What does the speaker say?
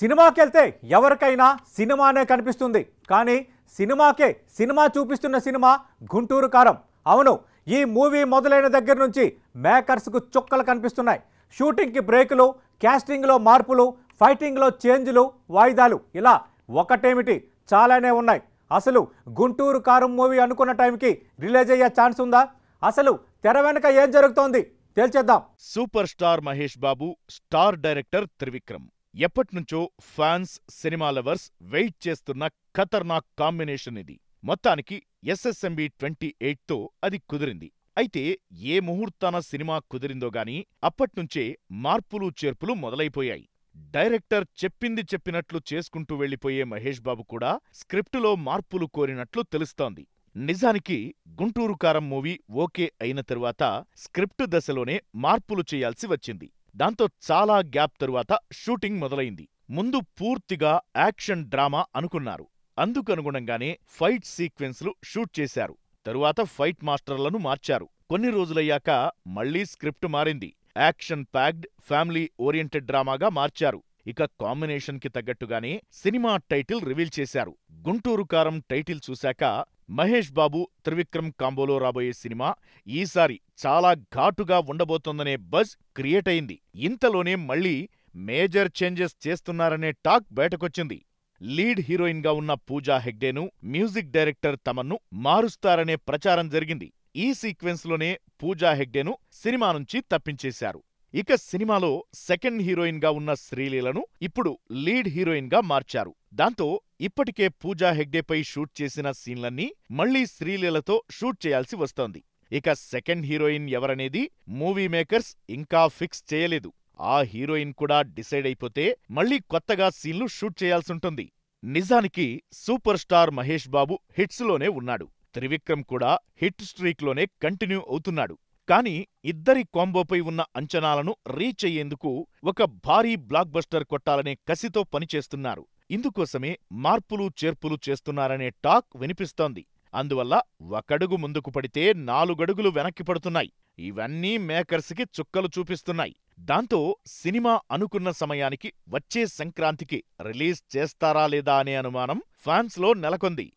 సినిమాకి వెళ్తే ఎవరికైనా సినిమానే కనిపిస్తుంది కానీ సినిమాకే సినిమా చూపిస్తున్న సినిమా గుంటూరు కారం అవును ఈ మూవీ మొదలైన దగ్గర నుంచి మేకర్స్కు చుక్కలు కనిపిస్తున్నాయి షూటింగ్కి బ్రేకులు క్యాస్టింగ్లో మార్పులు ఫైటింగ్లో చేంజ్లు వాయిదాలు ఇలా ఒకటేమిటి చాలానే ఉన్నాయి అసలు గుంటూరు కారం మూవీ అనుకున్న టైంకి రిలీజ్ అయ్యే ఛాన్స్ ఉందా అసలు తెర వెనుక ఏం జరుగుతోంది తేల్చేద్దాం super star Mahesh Babu star director Trivikram ఎప్పట్నుంచో ఫ్యాన్స్ సినిమా లవర్స్ వెయిట్ చేస్తున్న ఖతర్నాక్ కాంబినేషన్ ఇది మొత్తానికి ఎస్ఎస్ఎంబి ట్వంటీ ఎయిట్తో అది కుదిరింది అయితే ఏ ముహూర్తాన సినిమా కుదిరిందో గాని అప్పట్నుంచే మార్పులు చేర్పులు మొదలైపోయాయి డైరెక్టర్ చెప్పింది చెప్పినట్లు చేసుకుంటూ వెళ్లిపోయే మహేష్ బాబు కూడా స్క్రిప్టులో మార్పులు కోరినట్లు తెలుస్తోంది నిజానికి గుంటూరు కారం మూవీ ఓకే అయిన తరువాత స్క్రిప్టు దశలోనే మార్పులు చేయాల్సి వచ్చింది దాంతో చాలా గ్యాప్ తరువాత షూటింగ్ మొదలైంది ముందు పూర్తిగా యాక్షన్ డ్రామా అనుకున్నారు అందుకనుగుణంగానే ఫైట్ సీక్వెన్స్లు షూట్ చేశారు తరువాత ఫైట్ మాస్టర్లను మార్చారు కొన్ని రోజులయ్యాక మళ్లీ స్క్రిప్ట్ మారింది యాక్షన్ ప్యాక్డ్ ఫ్యామిలీ ఓరియంటెడ్ డ్రామాగా మార్చారు ఇక కాంబినేషన్కి తగ్గట్టుగానే సినిమా టైటిల్ రివీల్ చేశారు గుంటూరు కారం టైటిల్ చూశాక మహేష్ బాబు త్రివిక్రమ్ కాంబోలో రాబోయే సినిమా ఈసారి చాలా ఘాటుగా ఉండబోతోందనే బజ్ క్రియేట్ అయింది ఇంతలోనే మళ్లీ మేజర్ చేంజెస్ చేస్తున్నారనే టాక్ బయటకొచ్చింది లీడ్ హీరోయిన్గా ఉన్న పూజా హెగ్డేను మ్యూజిక్ డైరెక్టర్ తమన్ను మారుస్తారనే ప్రచారం జరిగింది ఈ సీక్వెన్స్లోనే పూజా హెగ్డేను సినిమా నుంచి తప్పించేశారు ఇక సినిమాలో సెకండ్ హీరోయిన్ గా ఉన్న శ్రీలీలను ఇప్పుడు లీడ్ హీరోయిన్ గా మార్చారు దాంతో ఇప్పటికే పూజా హెగ్డేపై షూట్ చేసిన సీన్లన్నీ మళ్లీ శ్రీలీలతో షూట్ చేయాల్సి వస్తోంది ఇక సెకండ్ హీరోయిన్ ఎవరనేది మూవీ మేకర్స్ ఇంకా ఫిక్స్ చేయలేదు ఆ హీరోయిన్ కూడా డిసైడ్ అయిపోతే మళ్లీ కొత్తగా సీన్లు షూట్ చేయాల్సుంటుంది నిజానికి సూపర్ స్టార్ మహేష్ బాబు హిట్స్లోనే ఉన్నాడు త్రివిక్రమ్ కూడా హిట్ స్ట్రీక్లోనే కంటిన్యూ అవుతున్నాడు కానీ ఇద్దరి కాంబోపై ఉన్న అంచనాలను రీచ్ అయ్యేందుకు ఒక భారీ బ్లాక్ బస్టర్ కొట్టాలనే కసితో పనిచేస్తున్నారు ఇందుకోసమే మార్పులు చేర్పులు చేస్తున్నారనే టాక్ వినిపిస్తోంది అందువల్ల ఒకడుగు ముందుకు పడితే నాలుగడుగులు వెనక్కి పడుతున్నాయి ఇవన్నీ మేకర్స్కి చుక్కలు చూపిస్తున్నాయి దాంతో సినిమా అనుకున్న సమయానికి వచ్చే సంక్రాంతికి రిలీజ్ చేస్తారా లేదా అనే అనుమానం ఫ్యాన్స్లో నెలకొంది